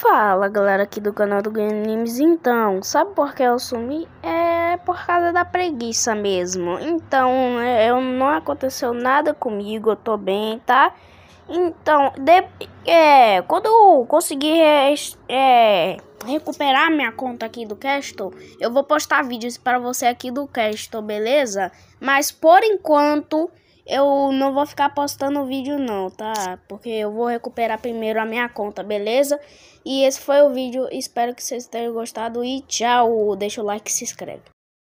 Fala galera aqui do canal do Games, então, sabe por que eu sumi? É por causa da preguiça mesmo, então né, eu, não aconteceu nada comigo, eu tô bem, tá? Então, de, é, quando eu conseguir é, é, recuperar minha conta aqui do Castle, eu vou postar vídeos para você aqui do Castle, beleza? Mas por enquanto eu não vou ficar postando o vídeo não, tá? Porque eu vou recuperar primeiro a minha conta, beleza? E esse foi o vídeo, espero que vocês tenham gostado e tchau! Deixa o like e se inscreve.